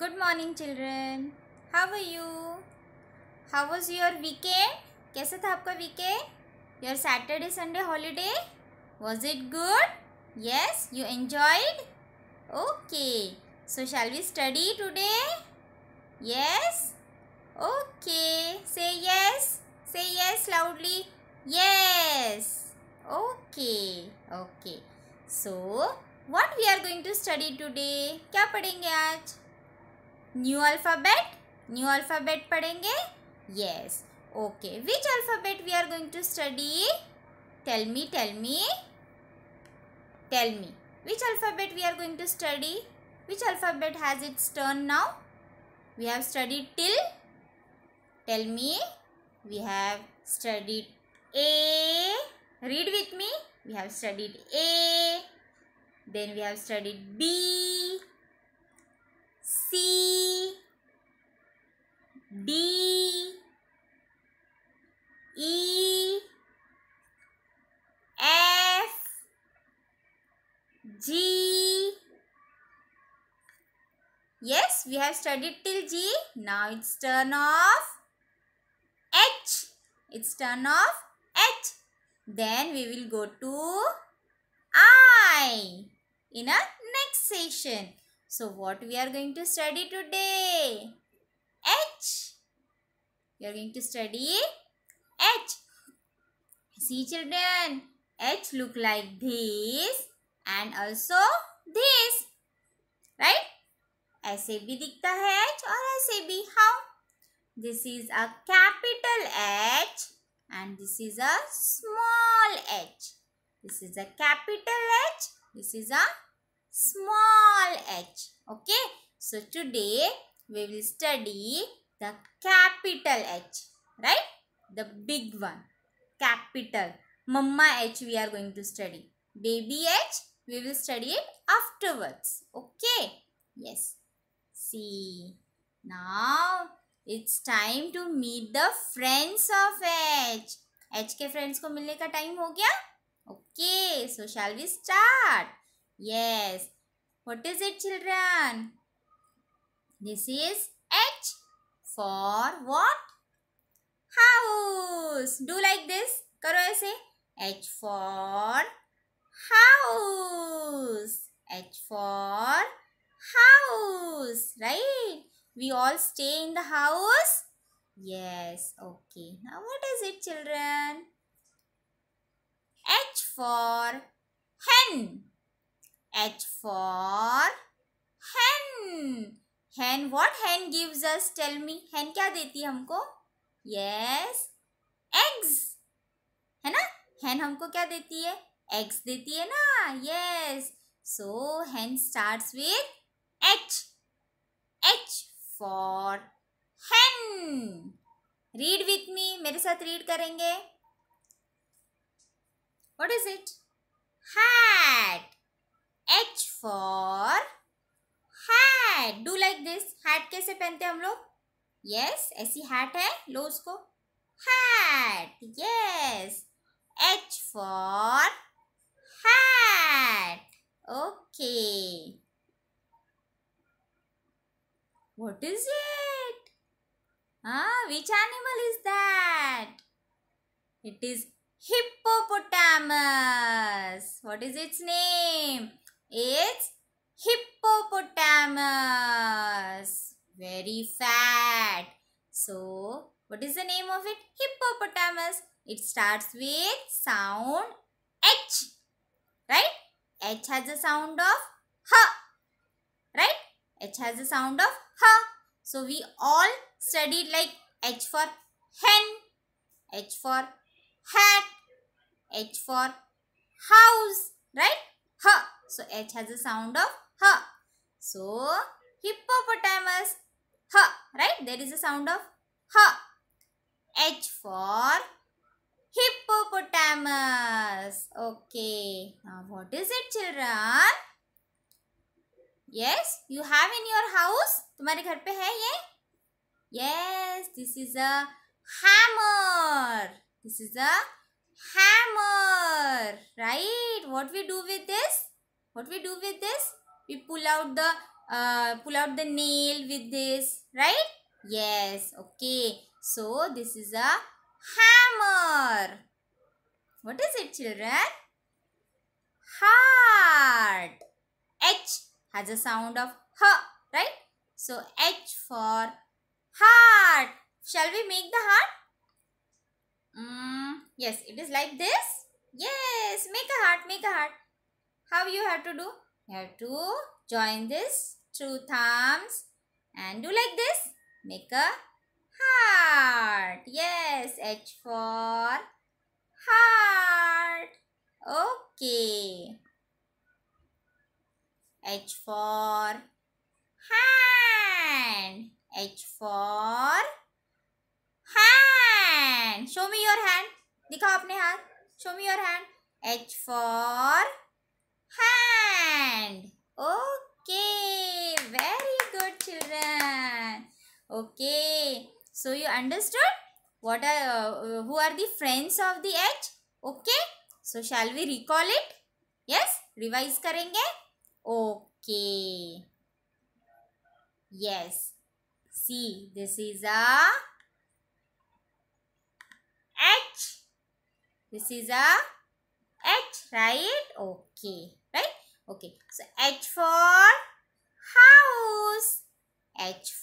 Good morning children how you how was your your weekend? कैसा था आपका weekend your Saturday Sunday holiday was it good yes you enjoyed okay so shall we study today yes okay say yes say yes loudly yes okay okay so what we are going to study today क्या पढ़ेंगे आज new alphabet new alphabet पढ़ेंगे yes okay which alphabet we are going to study tell me tell me tell me which alphabet we are going to study which alphabet has its turn now we have study till tell me we have study A read with me we have studied A then we have studied B C D E S G Yes, we have studied till G. Now it's turn of H. It's turn of H. Then we will go to I in our next session. So what we are going to study today? You are going to study H. See children, H look like this and also this. Right? ऐसे भी दिखता है H और ऐसे भी how? This is a capital H and this is a small h. This is a capital H. This is a small h. Okay. So today we will study the capital H, right? The big one, capital. Mama H we are going to study. Baby H, we will study it afterwards. Okay? Yes. See, now it's time to meet the friends of H. H. H के friends को मिलने का time हो गया? Okay, so shall we start? Yes. What is it children? This is H for what? House. Do like this. Karo aise. H for house. H for house. Right? We all stay in the house. Yes. Okay. Now what is it children? H for hen. H for hen. Hen what hen gives us tell me hen क्या देती है हमको yes eggs है ना हैन हमको क्या देती है एग्स देती है ना yes so hen starts with H H for hen read with me मेरे साथ रीड करेंगे what is it hat H for hat do like this hat कैसे पहनते हम लोग यस ऐसी हैट है लो उसको hat yes H for hat okay what is it हाँ which animal is that it is hippopotamus what is its name it's hip hippopotamus. Very fat. So, what is the name of it? Hippopotamus. It starts with sound H. Right? H has the sound of H. Right? H has the sound of H. So, we all studied like H for hen, H for hat, H for house. Right? H. So, H has the sound of ha. So, hippopotamus, ha, right? There is a sound of ha. H for hippopotamus. Okay. Now, what is it children? Yes, you have in your house. तुम्हारे घर पे है ये? Yes, this is a hammer. This is a hammer. Right? What we do with this? What we do with this? we pull out the uh, pull out the nail with this right yes okay so this is a hammer what is it children heart h has a sound of h right so h for heart shall we make the heart mm, yes it is like this yes make a heart make a heart how you have to do you have to join this two thumbs and do like this. Make a heart. Yes, H for heart. Okay. H for hand. H for hand. Show me your hand. दिखाओ अपने हाथ. Show me your hand. H for hand. So you understood what are uh, who are the friends of the edge? Okay. So shall we recall it? Yes. Revise करेंगे. Okay. Yes. See, this is a H. This is a H, right? Okay, right? Okay. So H for house. H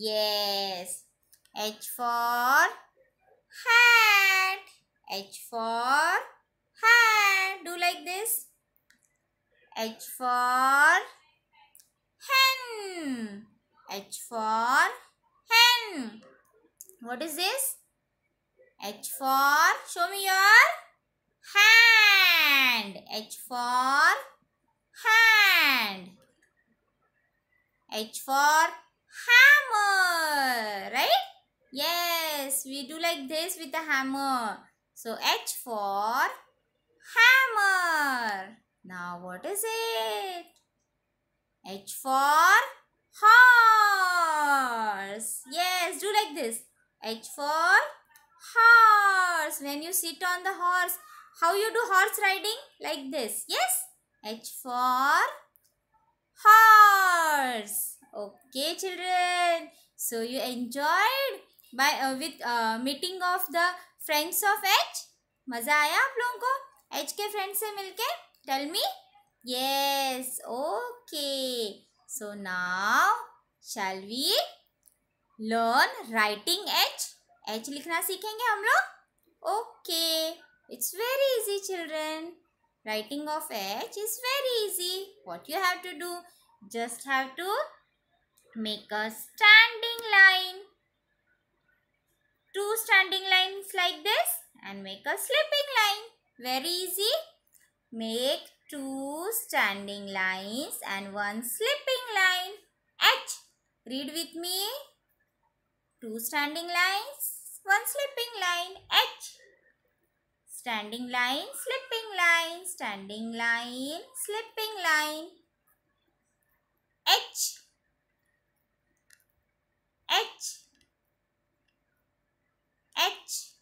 Yes. H for hand. H for hand. Do like this. H for hen. H for hen. What is this? H for, show me your hand. H for hand. H for hand hammer, right? Yes, we do like this with a hammer. So H for hammer. Now what is it? H for horse. Yes, do like this. H for horse. When you sit on the horse, how you do horse riding? Like this. Yes? H for horse. Okay, children. So you enjoyed by uh, with uh, meeting of the friends of H. मजा आया आप लोगों को H friends friend से मिलके tell me yes okay so now shall we learn writing H H लिखना सीखेंगे हम लोग okay it's very easy children writing of H is very easy what you have to do just have to make a stamp line. Two standing lines like this and make a slipping line. Very easy. Make two standing lines and one slipping line. H. Read with me. Two standing lines, one slipping line. H. Standing line, slipping line, standing line, slipping line. H. H H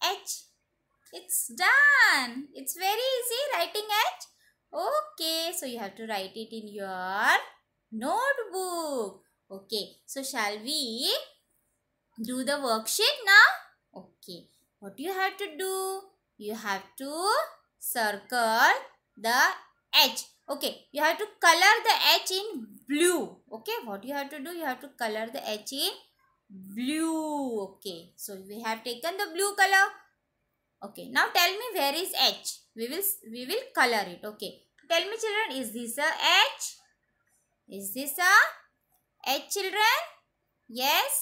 H it's done it's very easy writing H okay so you have to write it in your notebook okay so shall we do the worksheet now okay what you have to do you have to circle the H okay you have to color the H in blue okay what you have to do you have to color the h in blue okay so we have taken the blue color okay now tell me where is h we will we will color it okay tell me children is this a h is this a h children yes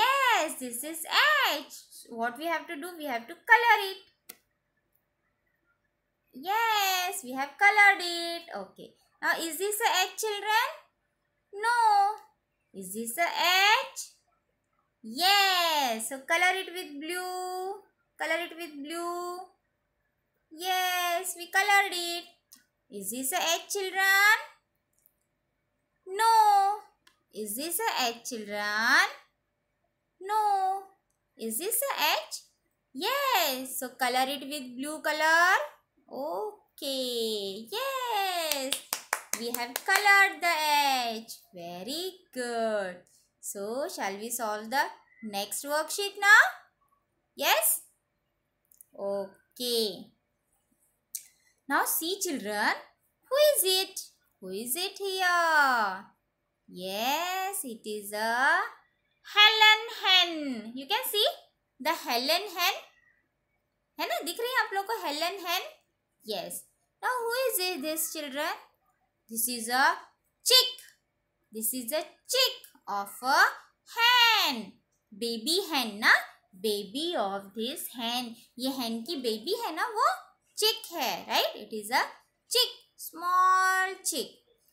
yes this is h what we have to do we have to color it yes we have colored it okay now is this a H children? No. Is this a H? Yes. So color it with blue. Color it with blue. Yes, we colored it. Is this a H children? No. Is this a H children? No. Is this a H? Yes. So color it with blue color. Okay. Yes. We have colored the edge. Very good. So, shall we solve the next worksheet now? Yes? Okay. Now see children, who is it? Who is it here? Yes, it is a Helen hen. You can see the Helen hen. है ना दिख रही है आप लोग को हेलन hen yes now who is This is a chick. This is a chick of a hen. Baby hen na baby of this hen. ye hen ki baby hai na wo chick hai right? It is a chick. Small chick.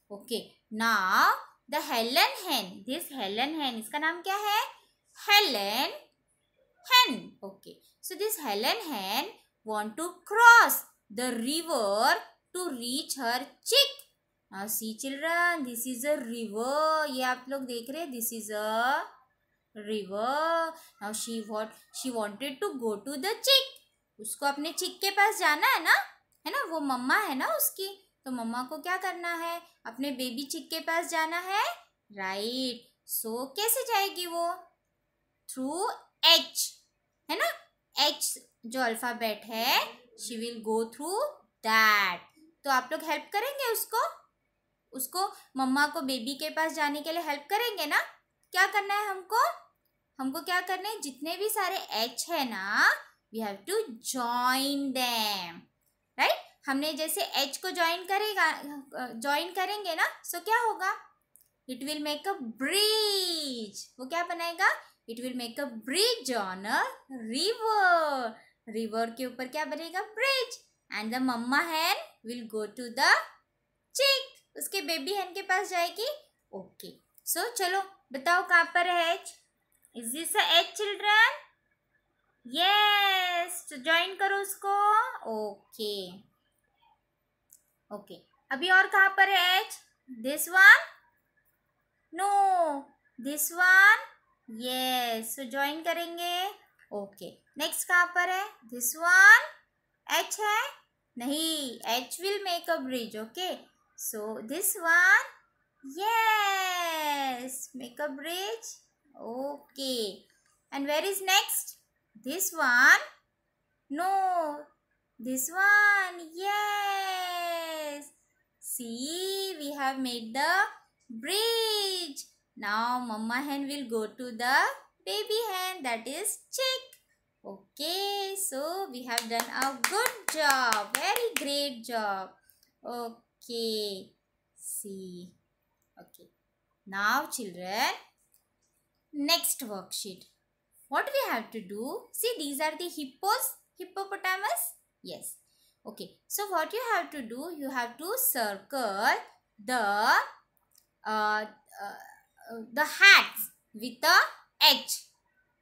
Okay. Now the Helen hen. This Helen hen. इसका naam kya hai Helen hen. Okay. So this Helen hen want to cross the river to reach her chick. हाँ, see children this is a river ये आप लोग देख रहे हैं this is a river now she what she wanted to go to the chick उसको अपने चिक के पास जाना है ना है ना वो मम्मा है ना उसकी तो मम्मा को क्या करना है अपने बेबी चिक के पास जाना है राइट right. सो so, कैसे जाएगी वो थ्रू एच है ना एच जो अल्फ़ाबेट है she will go through that तो आप लोग हेल्प करेंगे उसको उसको मम्मा को बेबी के पास जाने के लिए हेल्प करेंगे ना क्या करना है हमको हमको क्या करना है जितने भी सारे एच है ना we have to join them right हमने जैसे एच को ज्वाइन करेगा ज्वाइन करेंगे ना सो क्या होगा it will make a bridge वो क्या बनाएगा it will make a bridge on a river river के ऊपर क्या बनेगा bridge and the mama hen will go to the chick उसके बेबी हैन के पास जाएगी ओके सो so, चलो बताओ कहाँ पर है H is this H children yes तो ज्वाइन करो उसको ओके ओके अभी और कहाँ पर है H this one no this one yes तो ज्वाइन करेंगे ओके नेक्स्ट कहाँ पर है दिस वन एच है नहीं H will make a bridge okay So this one, yes, make a bridge. Okay. And where is next? This one, no. This one, yes. See, we have made the bridge. Now mama hen will go to the baby hen that is chick. Okay, so we have done a good job. Very great job. Okay. K, C. Okay. Now children, next worksheet. What we have to do? See these are the hippos, hippopotamus. Yes. Okay. So what you have to do? You have to circle the uh, uh, the hats with a H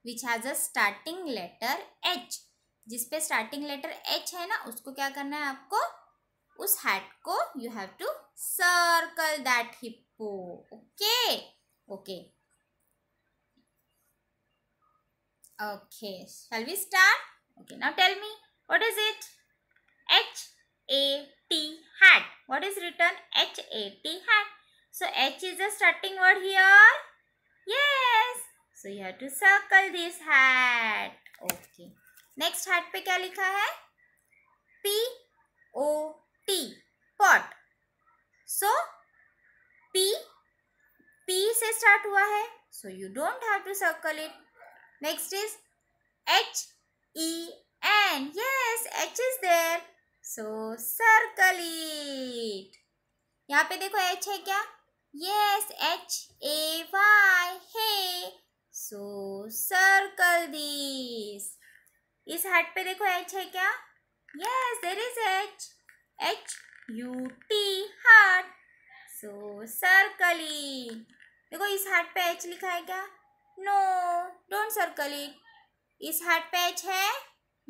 which has a starting letter H जिस पे starting letter H है ना उसको क्या करना है आपको उस हैट को you have to circle that hippo okay okay okay shall we start okay now tell me what is it H A T hat what is written H A T hat so H is a starting word here yes so you have to circle this hat okay next hat पे क्या लिखा है P O start हुआ है so you don't have to circle it next is H E N yes H is there so circle it यहाँ पे देखो H है क्या यस एच ए वाई है सो सर्कल दिस इस हट पे देखो एच है क्या yes there is H H U T hut so circle it देखो इस हार्ट पे एच लिखा है क्या नो डोंट सर्कल इट इस हार्ट पे एच है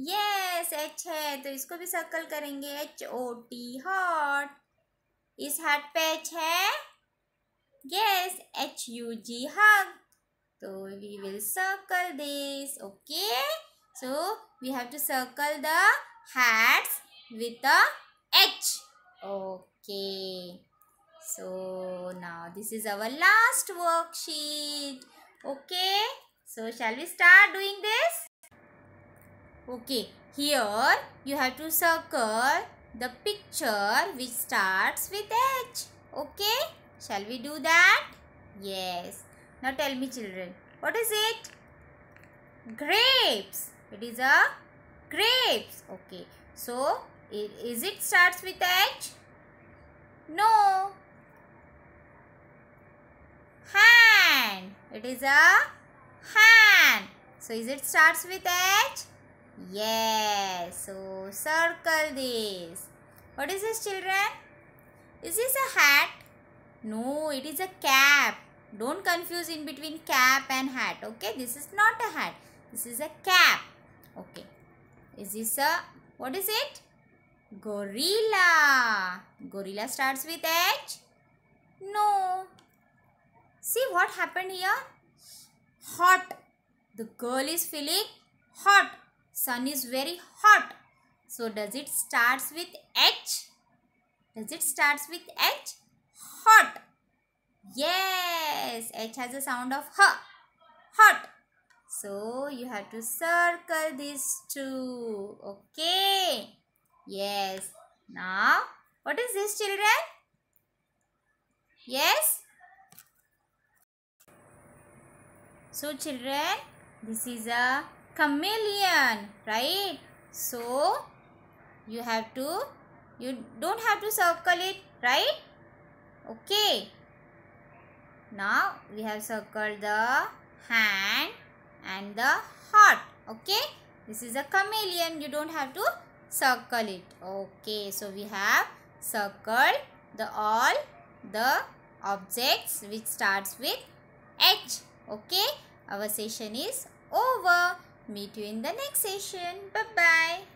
यस एच है तो इसको भी सर्कल करेंगे एच ओ टी हॉट इस हार्ट पे एच है yes H U G hug तो we will circle this okay so we have to circle the hats with a H. Okay. So now this is our last worksheet. Okay. So shall we start doing this? Okay. Here you have to circle the picture which starts with H. Okay. Shall we do that? Yes. Now tell me children. What is it? Grapes. It is a grapes. Okay. So, is it starts with H? No hand. It is a hand. So is it starts with H? Yes. So circle this. What is this children? Is this a hat? No, it is a cap. Don't confuse in between cap and hat. Okay, this is not a hat. This is a cap. Okay. Is this a, what is it? Gorilla. Gorilla starts with H? No, See what happened here? Hot. The girl is feeling hot. Sun is very hot. So does it starts with H? Does it starts with H? Hot. Yes, H has a sound of H. Hot. So you have to circle these two. Okay. Yes. Now, what is this children? Yes. So children, this is a chameleon, right? So you have to, you don't have to circle it, right? Okay. Now we have circled the hand and the heart, okay? This is a chameleon, you don't have to circle it. Okay, so we have circled the all the objects which starts with H, okay? Our session is over. Meet you in the next session. Bye-bye.